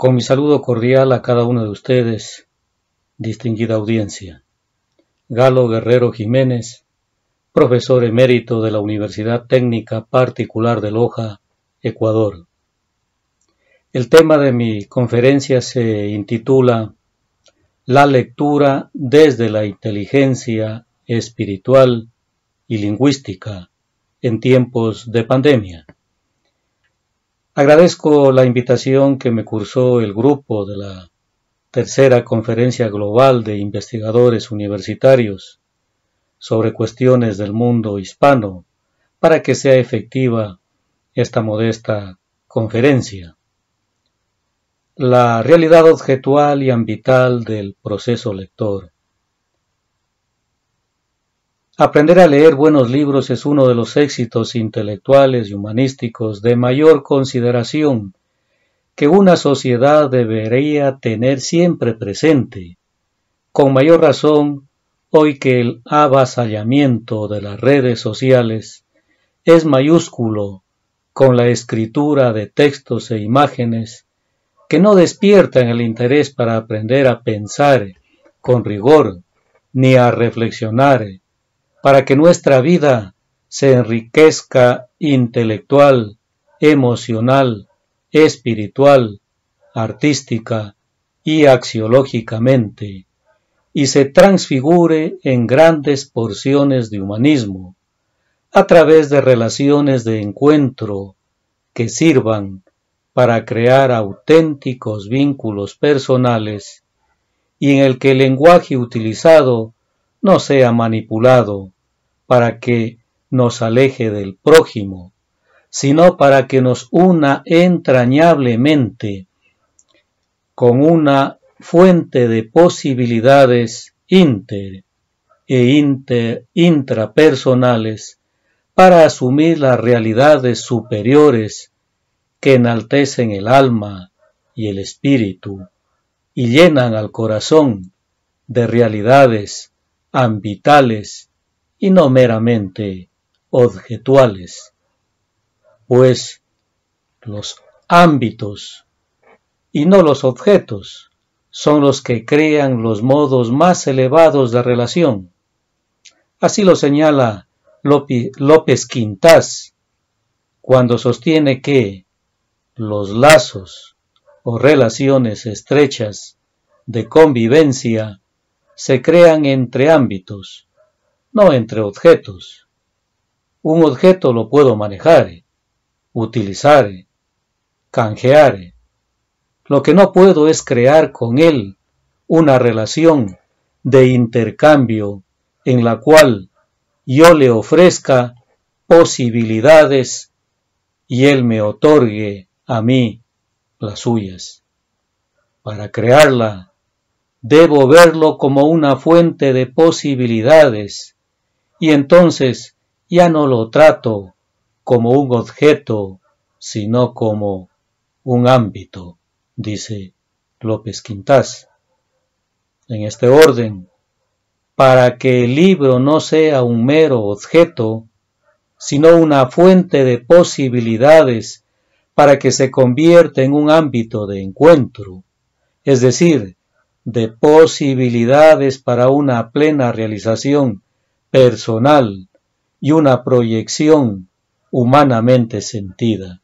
Con mi saludo cordial a cada uno de ustedes, distinguida audiencia. Galo Guerrero Jiménez, profesor emérito de la Universidad Técnica Particular de Loja, Ecuador. El tema de mi conferencia se intitula La lectura desde la inteligencia espiritual y lingüística en tiempos de pandemia. Agradezco la invitación que me cursó el grupo de la tercera conferencia global de investigadores universitarios sobre cuestiones del mundo hispano para que sea efectiva esta modesta conferencia. La realidad objetual y ambiental del proceso lector Aprender a leer buenos libros es uno de los éxitos intelectuales y humanísticos de mayor consideración que una sociedad debería tener siempre presente, con mayor razón hoy que el avasallamiento de las redes sociales es mayúsculo con la escritura de textos e imágenes que no despiertan el interés para aprender a pensar con rigor ni a reflexionar para que nuestra vida se enriquezca intelectual, emocional, espiritual, artística y axiológicamente, y se transfigure en grandes porciones de humanismo, a través de relaciones de encuentro que sirvan para crear auténticos vínculos personales y en el que el lenguaje utilizado no sea manipulado para que nos aleje del prójimo, sino para que nos una entrañablemente con una fuente de posibilidades inter e inter, intrapersonales para asumir las realidades superiores que enaltecen el alma y el espíritu y llenan al corazón de realidades ambitales y no meramente objetuales, pues los ámbitos y no los objetos son los que crean los modos más elevados de relación. Así lo señala López Quintás cuando sostiene que los lazos o relaciones estrechas de convivencia se crean entre ámbitos, no entre objetos. Un objeto lo puedo manejar, utilizar, canjear. Lo que no puedo es crear con él una relación de intercambio en la cual yo le ofrezca posibilidades y él me otorgue a mí las suyas. Para crearla Debo verlo como una fuente de posibilidades. Y entonces ya no lo trato como un objeto, sino como un ámbito, dice López Quintás. En este orden, para que el libro no sea un mero objeto, sino una fuente de posibilidades para que se convierta en un ámbito de encuentro, es decir, de posibilidades para una plena realización personal y una proyección humanamente sentida.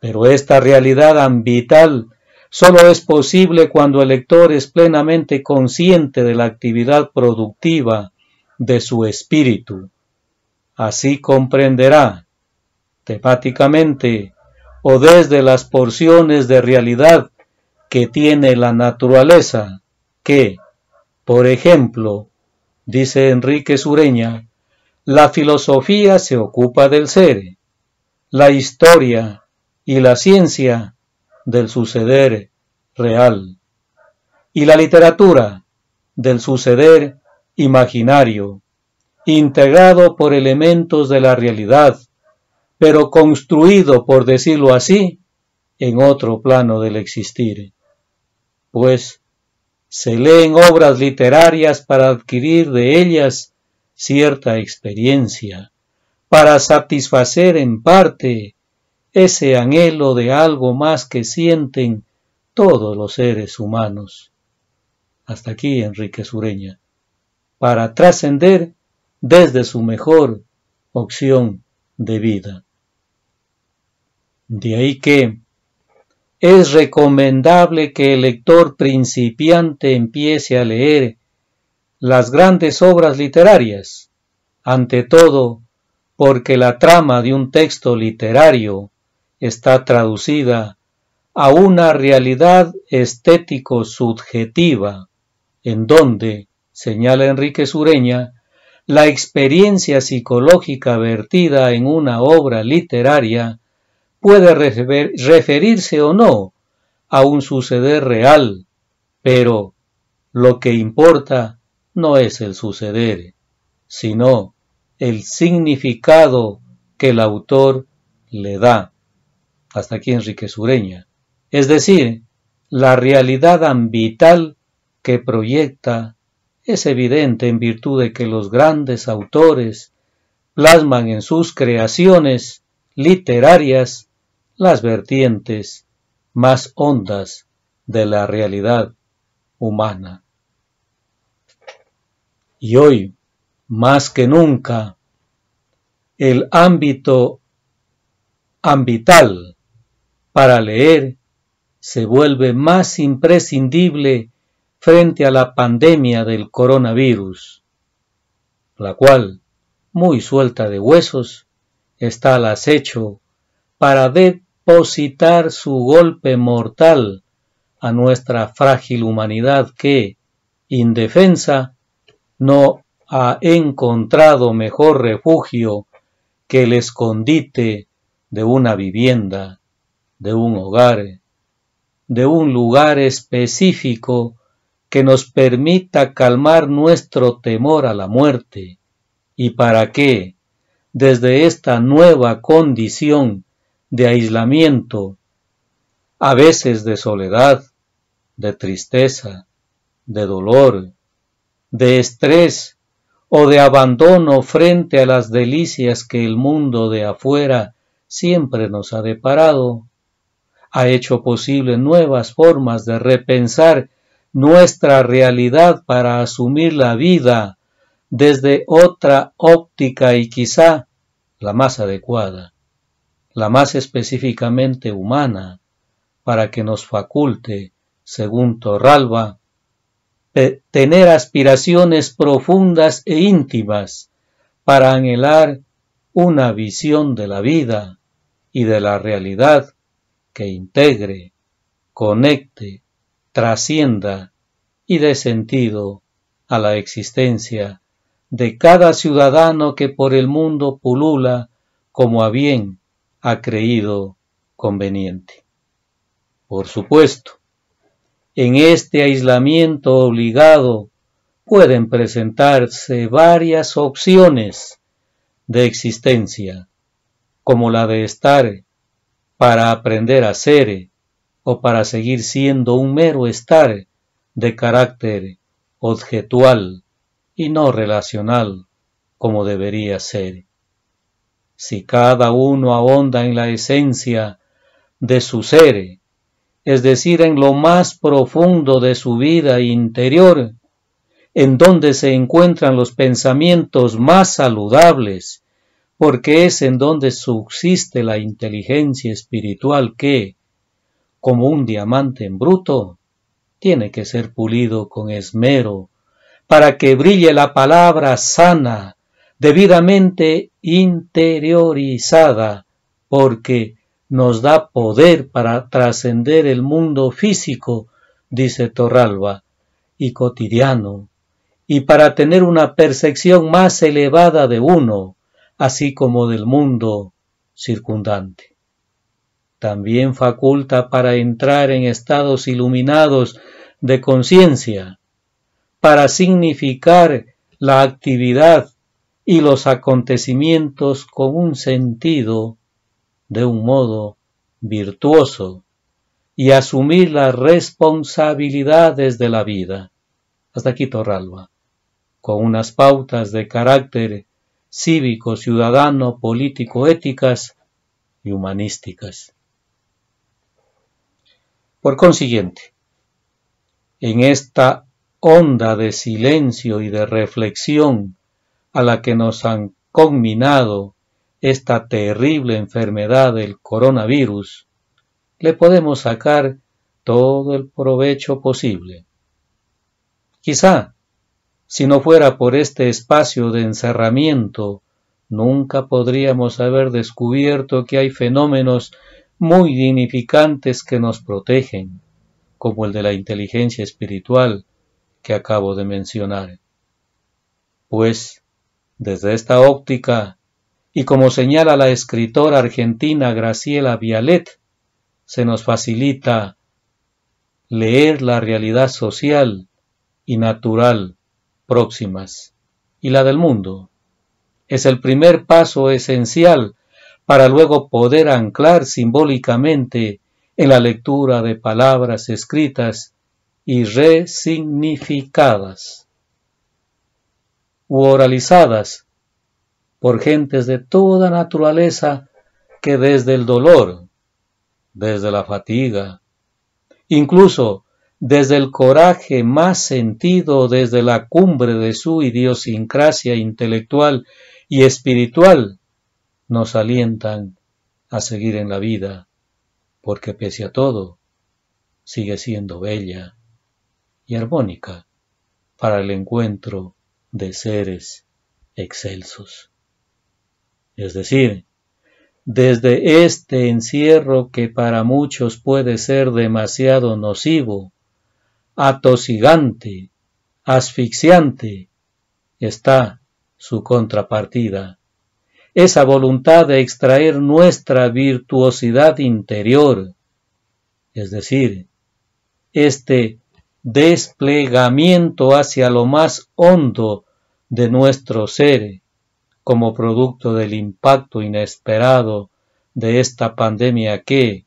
Pero esta realidad ambital solo es posible cuando el lector es plenamente consciente de la actividad productiva de su espíritu. Así comprenderá, temáticamente o desde las porciones de realidad que tiene la naturaleza, que, por ejemplo, dice Enrique Sureña, la filosofía se ocupa del ser, la historia y la ciencia del suceder real, y la literatura del suceder imaginario, integrado por elementos de la realidad, pero construido, por decirlo así, en otro plano del existir pues se leen obras literarias para adquirir de ellas cierta experiencia, para satisfacer en parte ese anhelo de algo más que sienten todos los seres humanos. Hasta aquí Enrique Sureña, para trascender desde su mejor opción de vida. De ahí que es recomendable que el lector principiante empiece a leer las grandes obras literarias, ante todo porque la trama de un texto literario está traducida a una realidad estético-subjetiva, en donde, señala Enrique Sureña, la experiencia psicológica vertida en una obra literaria puede referirse o no a un suceder real, pero lo que importa no es el suceder, sino el significado que el autor le da. Hasta aquí Enrique Sureña. Es decir, la realidad ambiental que proyecta es evidente en virtud de que los grandes autores plasman en sus creaciones literarias las vertientes más hondas de la realidad humana. Y hoy, más que nunca, el ámbito ambiental para leer se vuelve más imprescindible frente a la pandemia del coronavirus, la cual, muy suelta de huesos, está al acecho para su golpe mortal a nuestra frágil humanidad que, indefensa, no ha encontrado mejor refugio que el escondite de una vivienda, de un hogar, de un lugar específico que nos permita calmar nuestro temor a la muerte, y para que, desde esta nueva condición de aislamiento, a veces de soledad, de tristeza, de dolor, de estrés o de abandono frente a las delicias que el mundo de afuera siempre nos ha deparado, ha hecho posible nuevas formas de repensar nuestra realidad para asumir la vida desde otra óptica y quizá la más adecuada la más específicamente humana, para que nos faculte, según Torralba, tener aspiraciones profundas e íntimas para anhelar una visión de la vida y de la realidad que integre, conecte, trascienda y dé sentido a la existencia de cada ciudadano que por el mundo pulula como a bien ha creído conveniente. Por supuesto, en este aislamiento obligado pueden presentarse varias opciones de existencia, como la de estar para aprender a ser o para seguir siendo un mero estar de carácter objetual y no relacional como debería ser si cada uno ahonda en la esencia de su ser, es decir, en lo más profundo de su vida interior, en donde se encuentran los pensamientos más saludables, porque es en donde subsiste la inteligencia espiritual que, como un diamante en bruto, tiene que ser pulido con esmero, para que brille la palabra sana, debidamente interiorizada, porque nos da poder para trascender el mundo físico, dice Torralba, y cotidiano, y para tener una percepción más elevada de uno, así como del mundo circundante. También faculta para entrar en estados iluminados de conciencia, para significar la actividad y los acontecimientos con un sentido de un modo virtuoso y asumir las responsabilidades de la vida. Hasta aquí Torralba, con unas pautas de carácter cívico, ciudadano, político, éticas y humanísticas. Por consiguiente, en esta onda de silencio y de reflexión a la que nos han conminado esta terrible enfermedad del coronavirus, le podemos sacar todo el provecho posible. Quizá, si no fuera por este espacio de encerramiento, nunca podríamos haber descubierto que hay fenómenos muy dignificantes que nos protegen, como el de la inteligencia espiritual que acabo de mencionar. Pues, desde esta óptica, y como señala la escritora argentina Graciela Vialet, se nos facilita leer la realidad social y natural próximas y la del mundo. Es el primer paso esencial para luego poder anclar simbólicamente en la lectura de palabras escritas y resignificadas u oralizadas por gentes de toda naturaleza que desde el dolor, desde la fatiga, incluso desde el coraje más sentido, desde la cumbre de su idiosincrasia intelectual y espiritual, nos alientan a seguir en la vida, porque pese a todo, sigue siendo bella y armónica para el encuentro de seres excelsos. Es decir, desde este encierro que para muchos puede ser demasiado nocivo, atosigante, asfixiante, está su contrapartida, esa voluntad de extraer nuestra virtuosidad interior, es decir, este desplegamiento hacia lo más hondo de nuestro ser, como producto del impacto inesperado de esta pandemia que,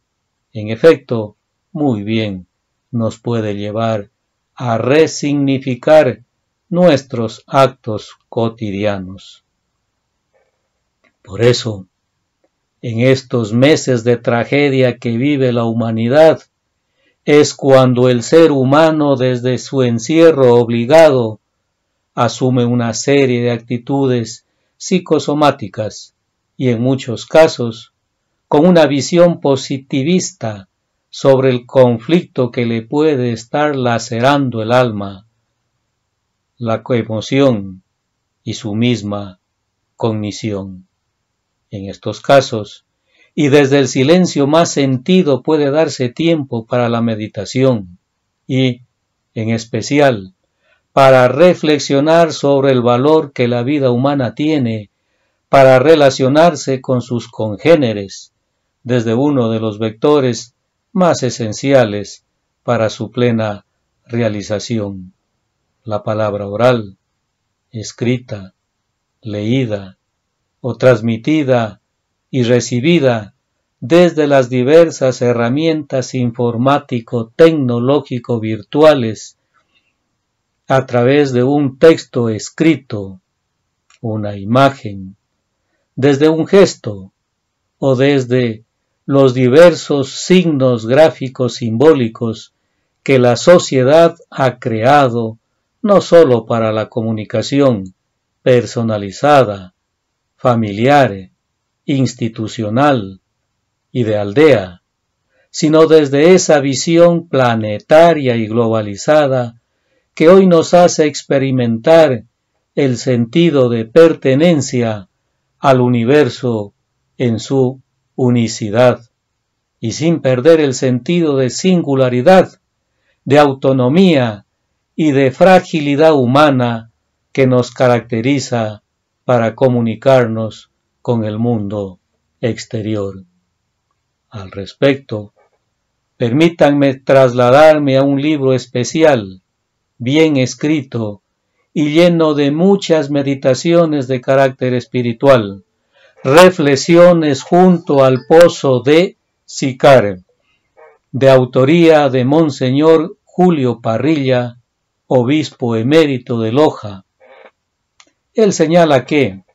en efecto, muy bien nos puede llevar a resignificar nuestros actos cotidianos. Por eso, en estos meses de tragedia que vive la humanidad, es cuando el ser humano desde su encierro obligado asume una serie de actitudes psicosomáticas y en muchos casos con una visión positivista sobre el conflicto que le puede estar lacerando el alma, la emoción y su misma cognición. En estos casos, y desde el silencio más sentido puede darse tiempo para la meditación y, en especial, para reflexionar sobre el valor que la vida humana tiene para relacionarse con sus congéneres, desde uno de los vectores más esenciales para su plena realización, la palabra oral, escrita, leída o transmitida y recibida desde las diversas herramientas informático-tecnológico virtuales a través de un texto escrito, una imagen, desde un gesto o desde los diversos signos gráficos simbólicos que la sociedad ha creado no sólo para la comunicación personalizada, familiar, institucional y de aldea, sino desde esa visión planetaria y globalizada que hoy nos hace experimentar el sentido de pertenencia al universo en su unicidad, y sin perder el sentido de singularidad, de autonomía y de fragilidad humana que nos caracteriza para comunicarnos con el mundo exterior. Al respecto, permítanme trasladarme a un libro especial, bien escrito y lleno de muchas meditaciones de carácter espiritual, reflexiones junto al pozo de Sicar, de autoría de Monseñor Julio Parrilla, obispo emérito de Loja. Él señala que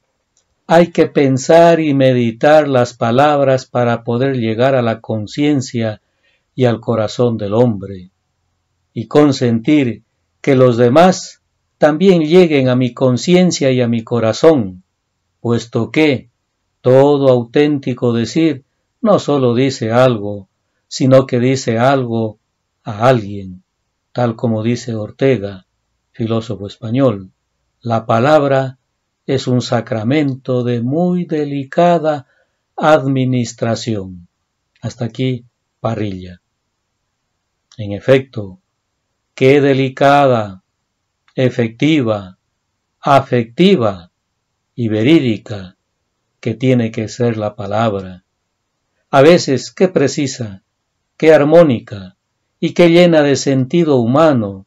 hay que pensar y meditar las palabras para poder llegar a la conciencia y al corazón del hombre, y consentir que los demás también lleguen a mi conciencia y a mi corazón, puesto que todo auténtico decir no sólo dice algo, sino que dice algo a alguien, tal como dice Ortega, filósofo español. La palabra es un sacramento de muy delicada administración. Hasta aquí, parrilla. En efecto, qué delicada, efectiva, afectiva y verídica que tiene que ser la palabra. A veces, qué precisa, qué armónica y qué llena de sentido humano,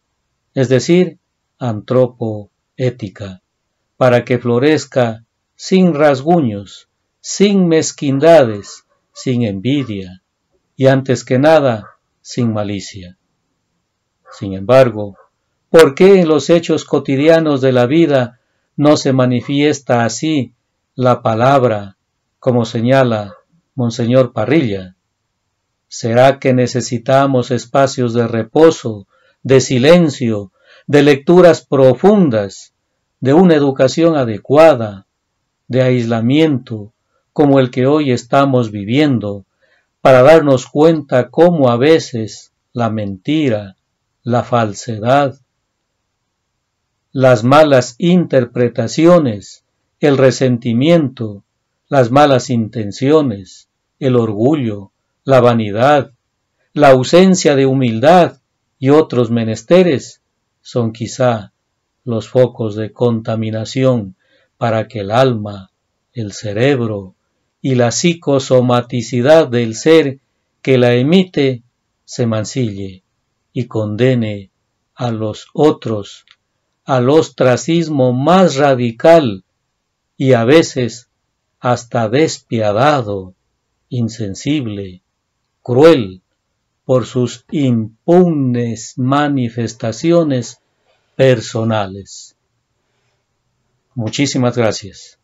es decir, antropoética para que florezca sin rasguños, sin mezquindades, sin envidia y antes que nada, sin malicia. Sin embargo, ¿por qué en los hechos cotidianos de la vida no se manifiesta así la palabra, como señala Monseñor Parrilla? ¿Será que necesitamos espacios de reposo, de silencio, de lecturas profundas, de una educación adecuada, de aislamiento, como el que hoy estamos viviendo, para darnos cuenta cómo a veces la mentira, la falsedad, las malas interpretaciones, el resentimiento, las malas intenciones, el orgullo, la vanidad, la ausencia de humildad y otros menesteres son quizá los focos de contaminación para que el alma, el cerebro y la psicosomaticidad del ser que la emite se mancille y condene a los otros al ostracismo más radical y a veces hasta despiadado, insensible, cruel por sus impunes manifestaciones personales. Muchísimas gracias.